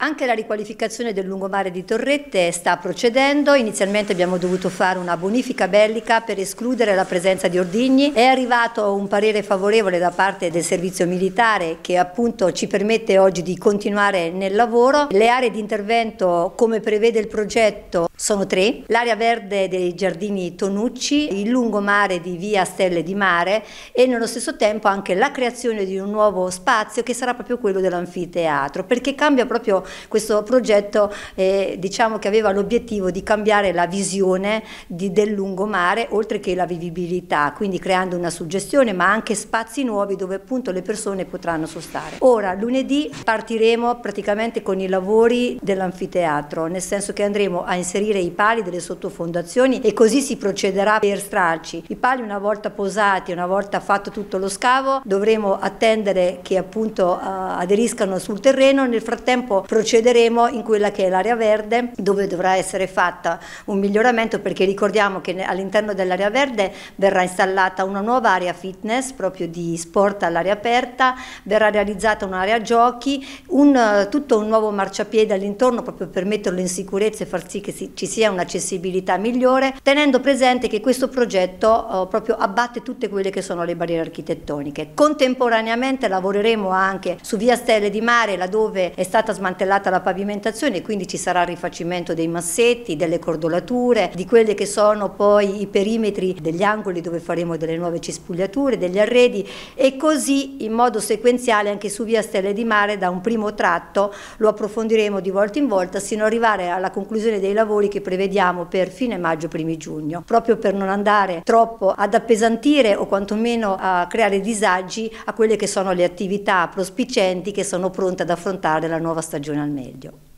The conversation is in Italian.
Anche la riqualificazione del lungomare di Torrette sta procedendo, inizialmente abbiamo dovuto fare una bonifica bellica per escludere la presenza di ordigni, è arrivato un parere favorevole da parte del servizio militare che appunto ci permette oggi di continuare nel lavoro, le aree di intervento come prevede il progetto sono tre. L'area verde dei giardini Tonucci, il lungomare di via Stelle di Mare e nello stesso tempo anche la creazione di un nuovo spazio che sarà proprio quello dell'anfiteatro perché cambia proprio questo progetto eh, diciamo che aveva l'obiettivo di cambiare la visione di, del lungomare oltre che la vivibilità, quindi creando una suggestione ma anche spazi nuovi dove appunto le persone potranno sostare. Ora lunedì partiremo praticamente con i lavori dell'anfiteatro, nel senso che andremo a inserire aprire i pali delle sottofondazioni e così si procederà per stralci. I pali una volta posati, una volta fatto tutto lo scavo, dovremo attendere che appunto aderiscano sul terreno, nel frattempo procederemo in quella che è l'area verde dove dovrà essere fatta un miglioramento perché ricordiamo che all'interno dell'area verde verrà installata una nuova area fitness proprio di sport all'aria aperta, verrà realizzata un'area giochi, un, tutto un nuovo marciapiede all'intorno proprio per metterlo in sicurezza e far sì che si ci sia un'accessibilità migliore, tenendo presente che questo progetto eh, proprio abbatte tutte quelle che sono le barriere architettoniche. Contemporaneamente lavoreremo anche su via Stelle di Mare, laddove è stata smantellata la pavimentazione, quindi ci sarà il rifacimento dei massetti, delle cordolature, di quelli che sono poi i perimetri degli angoli dove faremo delle nuove cespugliature, degli arredi e così in modo sequenziale anche su via Stelle di Mare da un primo tratto lo approfondiremo di volta in volta sino ad arrivare alla conclusione dei lavori lavori che prevediamo per fine maggio, primi giugno, proprio per non andare troppo ad appesantire o quantomeno a creare disagi a quelle che sono le attività prospicenti che sono pronte ad affrontare la nuova stagione al meglio.